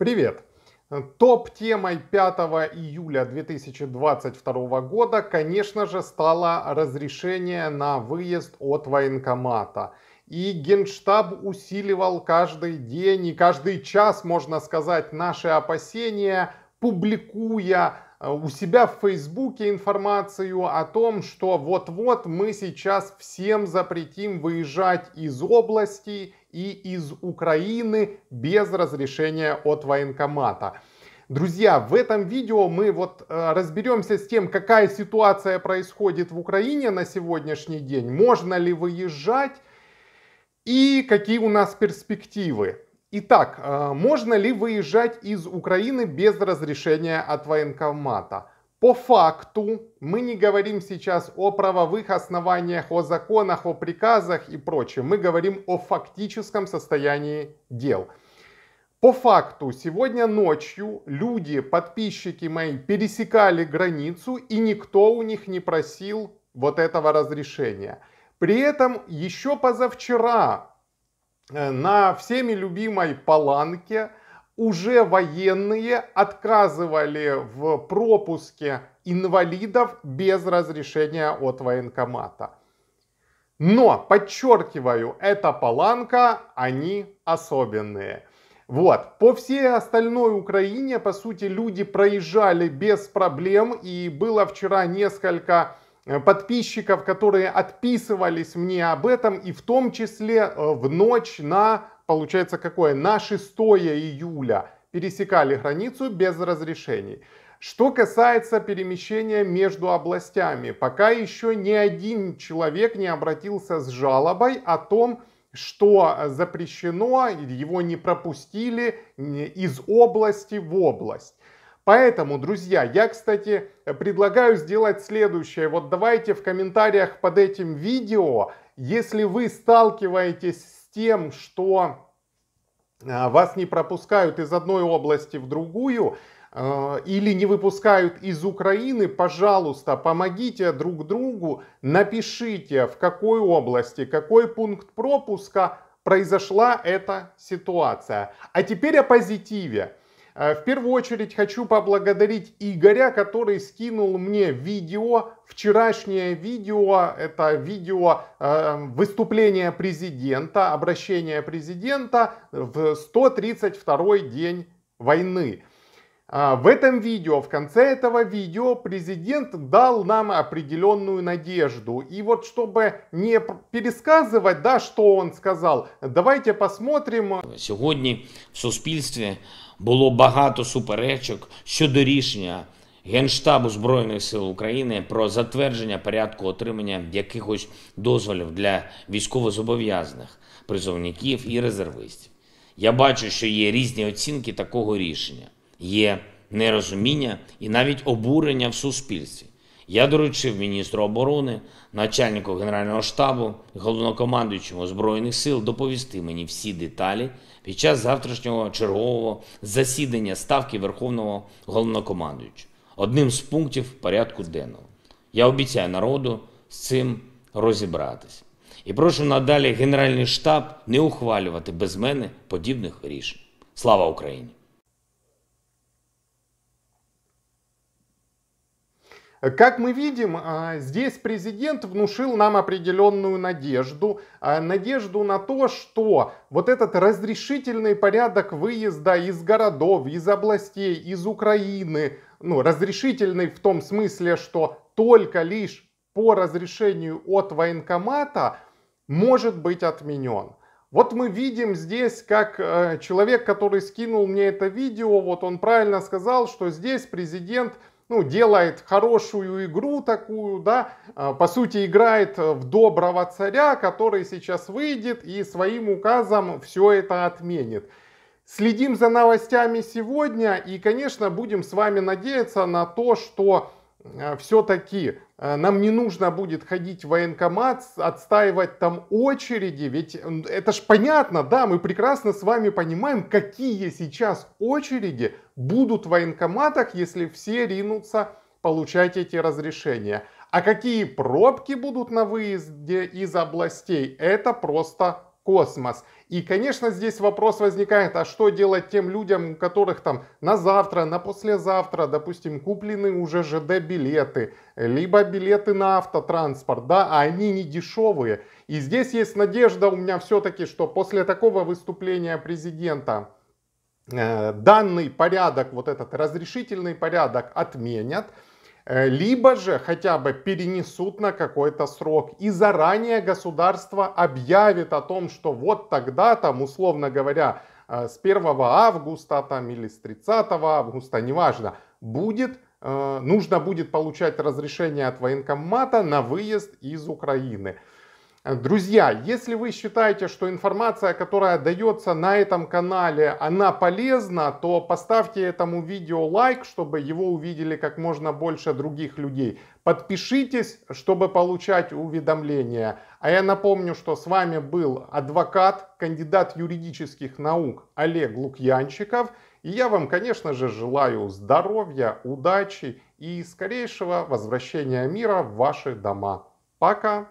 Привет! Топ-темой 5 июля 2022 года, конечно же, стало разрешение на выезд от военкомата. И Генштаб усиливал каждый день и каждый час, можно сказать, наши опасения, публикуя Э, у себя в Фейсбуке информацию о том, что вот-вот мы сейчас всем запретим выезжать из области и из Украины без разрешения от военкомата. Друзья, в этом видео мы вот э, разберемся с тем, какая ситуация происходит в Украине на сегодняшний день, можно ли выезжать и какие у нас перспективы. Итак, э, можно ли выезжать из Украины без разрешения от военкомата? По факту мы не говорим сейчас о правовых основаниях, о законах, о приказах и прочем. Мы говорим о фактическом состоянии дел. По факту сегодня ночью люди, подписчики мои, пересекали границу и никто у них не просил вот этого разрешения. При этом еще позавчера Э, на всеми любимой Паланке уже военные отказывали в пропуске инвалидов без разрешения от военкомата. Но, подчеркиваю, эта Паланка, они особенные. Вот. По всей остальной Украине, по сути, люди проезжали без проблем. И было вчера несколько Э, подписчиков, которые отписывались мне об этом, и в том числе э, в ночь на, получается, какое? На 6 июля пересекали границу без разрешений. Что касается перемещения между областями, пока еще ни один человек не обратился с жалобой о том, что запрещено, его не пропустили из области в область. Поэтому, друзья, я, кстати, предлагаю сделать следующее. Вот давайте в комментариях под этим видео, если вы сталкиваетесь с тем, что а, вас не пропускают из одной области в другую, а, или не выпускают из Украины, пожалуйста, помогите друг другу, напишите, в какой области, какой пункт пропуска произошла эта ситуация. А теперь о позитиве. А, в первую очередь хочу поблагодарить Игоря, который скинул мне видео, вчерашнее видео, это видео э, выступления президента, обращения президента в 132 день войны. А, в этом видео, в конце этого видео президент дал нам определенную надежду. И вот чтобы не пересказывать, да, что он сказал, давайте посмотрим. Сегодня в суспільстві було багато суперечок щодо рішення Генштабу Збройних сил України про затвердження порядку отримання якихось дозволів для військовозобов'язаних призовників і резервистів. Я бачу, що є різні оцінки такого рішення, є нерозуміння і навіть обурення в суспільстві. Я доручив міністру оборони, начальнику Генерального штабу, головнокомандуючому Збройних сил доповісти мені всі деталі під час завтрашнього чергового засідання ставки Верховного головнокомандуючого одним з пунктів порядку денного. Я обіцяю народу з цим розібратися, І прошу надалі Генеральний штаб не ухвалювати без мене подібних рішень. Слава Україні! Как мы видим, а, здесь президент внушил нам определенную надежду, а, надежду на то, что вот этот разрешительный порядок выезда из городов, из областей, из Украины, ну, разрешительный в том смысле, что только лишь по разрешению от военкомата может быть отменен. Вот мы видим здесь, как э, человек, который скинул мне это видео, вот он правильно сказал, что здесь президент ну, делает хорошую игру такую, да, а, по сути играет в доброго царя, который сейчас выйдет и своим указом все это отменит. Следим за новостями сегодня и, конечно, будем с вами надеяться на то, что а, все-таки а, нам не нужно будет ходить в военкомат, отстаивать там очереди, ведь это ж понятно, да, мы прекрасно с вами понимаем, какие сейчас очереди будут в военкоматах, если все ринутся получать эти разрешения. А какие пробки будут на выезде из областей, это просто космос. И, конечно, здесь вопрос возникает, а что делать тем людям, у которых там на завтра, на послезавтра, допустим, куплены уже ЖД-билеты, либо билеты на автотранспорт, да, а они не дешевые. И здесь есть надежда у меня все-таки, что после такого выступления президента э, данный порядок, вот этот разрешительный порядок отменят – Э, либо же хотя бы перенесут на какой-то срок и заранее государство объявит о том, что вот тогда там, условно говоря, э, с 1 августа там или с 30 августа, неважно, будет, э, нужно будет получать разрешение от военкомата на выезд из Украины. Э, друзья, если вы считаете, что информация, которая дается на этом канале, она полезна, то поставьте этому видео лайк, чтобы его увидели как можно больше других людей. Подпишитесь, чтобы получать уведомления. А я напомню, что с вами был адвокат, кандидат юридических наук Олег Лукьянчиков. И я вам, конечно же, желаю здоровья, удачи и скорейшего возвращения мира в ваши дома. Пока!